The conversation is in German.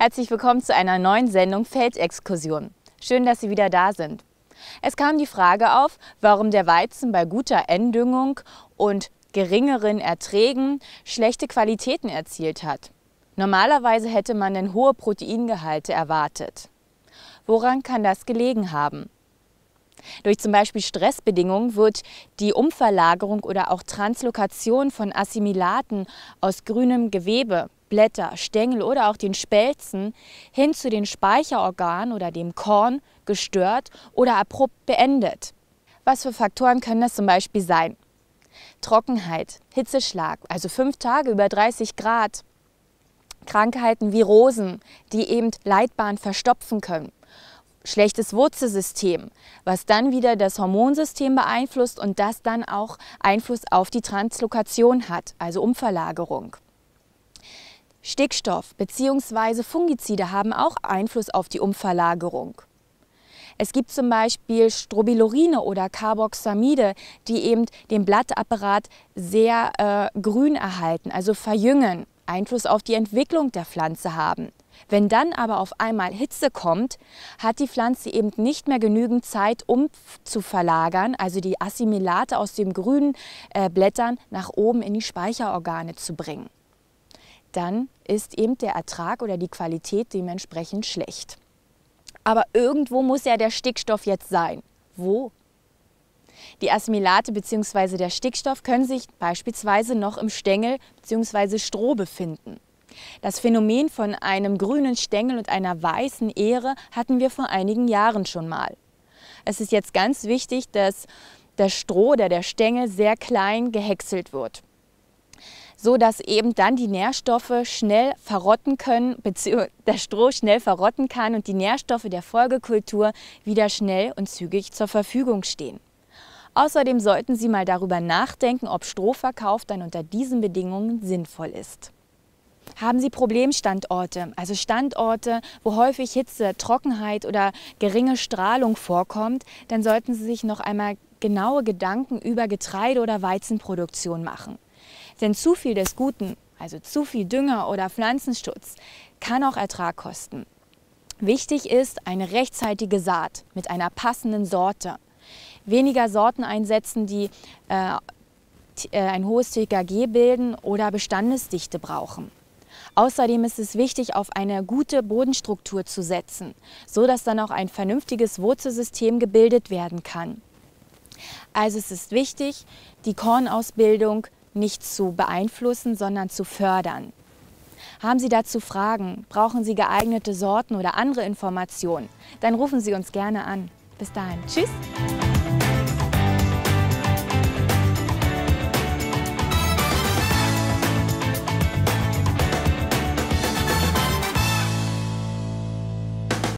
Herzlich willkommen zu einer neuen Sendung Feldexkursion. Schön, dass Sie wieder da sind. Es kam die Frage auf, warum der Weizen bei guter Enddüngung und geringeren Erträgen schlechte Qualitäten erzielt hat. Normalerweise hätte man denn hohe Proteingehalte erwartet. Woran kann das gelegen haben? Durch zum Beispiel Stressbedingungen wird die Umverlagerung oder auch Translokation von Assimilaten aus grünem Gewebe, Blätter, Stängel oder auch den Spelzen hin zu den Speicherorganen oder dem Korn gestört oder abrupt beendet. Was für Faktoren können das zum Beispiel sein? Trockenheit, Hitzeschlag, also fünf Tage über 30 Grad, Krankheiten wie Rosen, die eben Leitbahn verstopfen können schlechtes Wurzelsystem, was dann wieder das Hormonsystem beeinflusst und das dann auch Einfluss auf die Translokation hat, also Umverlagerung. Stickstoff bzw. Fungizide haben auch Einfluss auf die Umverlagerung. Es gibt zum Beispiel Strobilurine oder Carboxamide, die eben den Blattapparat sehr äh, grün erhalten, also verjüngen, Einfluss auf die Entwicklung der Pflanze haben. Wenn dann aber auf einmal Hitze kommt, hat die Pflanze eben nicht mehr genügend Zeit, um zu verlagern, also die Assimilate aus den grünen äh, Blättern nach oben in die Speicherorgane zu bringen. Dann ist eben der Ertrag oder die Qualität dementsprechend schlecht. Aber irgendwo muss ja der Stickstoff jetzt sein. Wo? Die Assimilate bzw. der Stickstoff können sich beispielsweise noch im Stängel bzw. Stroh befinden. Das Phänomen von einem grünen Stängel und einer weißen Ähre hatten wir vor einigen Jahren schon mal. Es ist jetzt ganz wichtig, dass der Stroh oder der Stängel sehr klein gehäckselt wird so dass eben dann die Nährstoffe schnell verrotten können, beziehungsweise der Stroh schnell verrotten kann und die Nährstoffe der Folgekultur wieder schnell und zügig zur Verfügung stehen. Außerdem sollten Sie mal darüber nachdenken, ob Strohverkauf dann unter diesen Bedingungen sinnvoll ist haben sie Problemstandorte, also Standorte, wo häufig Hitze, Trockenheit oder geringe Strahlung vorkommt, dann sollten sie sich noch einmal genaue Gedanken über Getreide- oder Weizenproduktion machen. Denn zu viel des Guten, also zu viel Dünger oder Pflanzenschutz, kann auch Ertrag kosten. Wichtig ist eine rechtzeitige Saat mit einer passenden Sorte. Weniger Sorten einsetzen, die äh, äh ein hohes TKG bilden oder Bestandesdichte brauchen. Außerdem ist es wichtig, auf eine gute Bodenstruktur zu setzen, so dass dann auch ein vernünftiges Wurzelsystem gebildet werden kann. Also es ist wichtig, die Kornausbildung nicht zu beeinflussen, sondern zu fördern. Haben Sie dazu Fragen? Brauchen Sie geeignete Sorten oder andere Informationen? Dann rufen Sie uns gerne an. Bis dahin, tschüss!